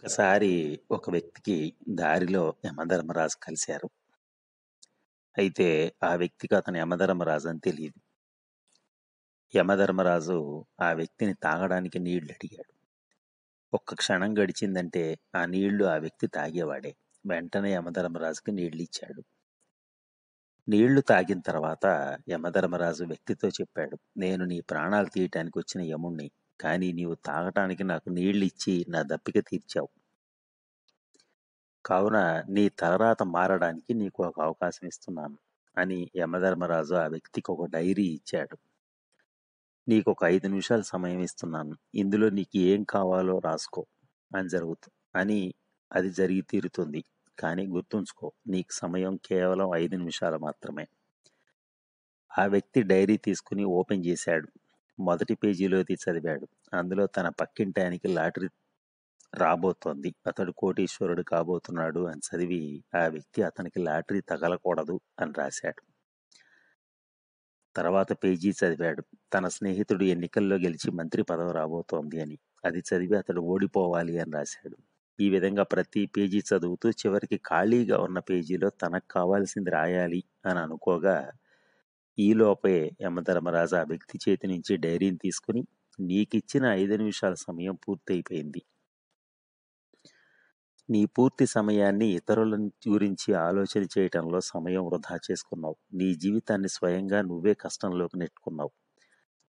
ఒకసారి ఒక వ్యక్తికి దారిలో యమధర్మరాజు కలిశారు అయితే ఆ వ్యక్తికి అతను యమధర్మరాజు అని తెలియదు యమధర్మరాజు ఆ వ్యక్తిని తాగడానికి నీళ్లు అడిగాడు ఒక్క క్షణం గడిచిందంటే ఆ నీళ్లు ఆ వ్యక్తి తాగేవాడే వెంటనే యమధర్మరాజుకి నీళ్లు ఇచ్చాడు నీళ్లు తాగిన తర్వాత యమధర్మరాజు వ్యక్తితో చెప్పాడు నేను నీ ప్రాణాలు తీయటానికి వచ్చిన యముణ్ణి కానీ నీవు తాగటానికి నాకు నీళ్ళు ఇచ్చి నా దప్పిక తీర్చావు కావున నీ తలరాత మారడానికి నీకు ఒక అవకాశం ఇస్తున్నాను అని యమధర్మరాజు ఆ వ్యక్తికి ఒక డైరీ ఇచ్చాడు నీకు ఒక ఐదు నిమిషాలు సమయం ఇస్తున్నాను ఇందులో నీకు ఏం కావాలో రాసుకో అని జరుగుతుంది అని అది జరిగి తీరుతుంది కానీ గుర్తుంచుకో నీకు సమయం కేవలం ఐదు నిమిషాలు మాత్రమే ఆ వ్యక్తి డైరీ తీసుకుని ఓపెన్ చేశాడు మొదటి పేజీలోది చదివాడు అందులో తన పక్కింటానికి లాటరీ రాబోతోంది అతడు కోటీశ్వరుడు కాబోతున్నాడు అని చదివి ఆ వ్యక్తి అతనికి లాటరీ తగలకూడదు అని రాశాడు తర్వాత పేజీ చదివాడు తన స్నేహితుడు ఎన్నికల్లో గెలిచి మంత్రి పదవి రాబోతోంది అని అది చదివి అతడు ఓడిపోవాలి అని రాశాడు ఈ విధంగా ప్రతి పేజీ చదువుతూ చివరికి ఖాళీగా ఉన్న పేజీలో తనకు కావాల్సింది రాయాలి అని అనుకోగా ఈలోపే యమధర్మరాజు ఆ వ్యక్తి చేతి నుంచి డైరీని తీసుకుని నీకిచ్చిన ఐదు నిమిషాల సమయం పూర్తయిపోయింది నీ పూర్తి సమయాన్ని ఇతరుల గురించి ఆలోచన చేయటంలో సమయం వృధా చేసుకున్నావు నీ జీవితాన్ని స్వయంగా నువ్వే కష్టంలోకి నెట్టుకున్నావు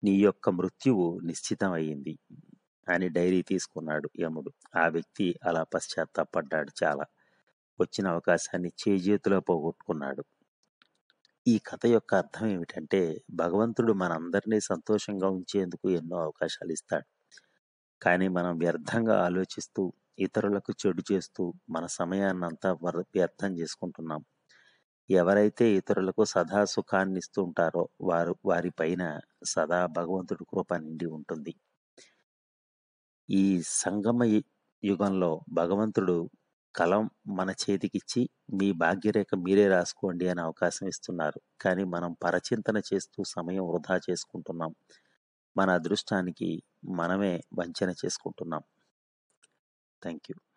నీ యొక్క మృత్యువు నిశ్చితం అయింది అని డైరీ తీసుకున్నాడు యముడు ఆ వ్యక్తి అలా పశ్చాత్తాపడ్డాడు చాలా వచ్చిన అవకాశాన్ని చేజేతిలో పోగొట్టుకున్నాడు ఈ కథ యొక్క అర్థం ఏమిటంటే భగవంతుడు మనందరినీ సంతోషంగా ఉంచేందుకు ఎన్నో అవకాశాలు ఇస్తాడు కానీ మనం వ్యర్థంగా ఆలోచిస్తూ ఇతరులకు చెడు చేస్తూ మన సమయాన్నంతా వ్యర్థం చేసుకుంటున్నాం ఎవరైతే ఇతరులకు సదా సుఖాన్ని ఇస్తూ ఉంటారో వారు వారిపైన సదా భగవంతుడి కృప నిండి ఉంటుంది ఈ సంగమ యుగంలో భగవంతుడు కలం మన చేతికిచ్చి మీ భాగ్యరేఖ మీరే రాసుకోండి అనే అవకాశం ఇస్తున్నారు కానీ మనం పరచింతన చేస్తూ సమయం వృధా చేసుకుంటున్నాం మన అదృష్టానికి మనమే వంచన చేసుకుంటున్నాం థ్యాంక్ యూ